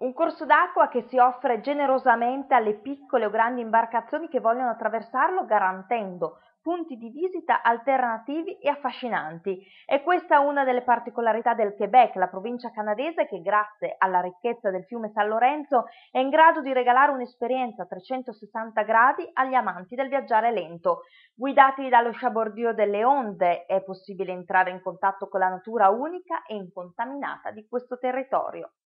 Un corso d'acqua che si offre generosamente alle piccole o grandi imbarcazioni che vogliono attraversarlo garantendo punti di visita alternativi e affascinanti. E questa è una delle particolarità del Quebec, la provincia canadese che grazie alla ricchezza del fiume San Lorenzo è in grado di regalare un'esperienza a 360 gradi agli amanti del viaggiare lento. Guidati dallo sciabordio delle onde è possibile entrare in contatto con la natura unica e incontaminata di questo territorio.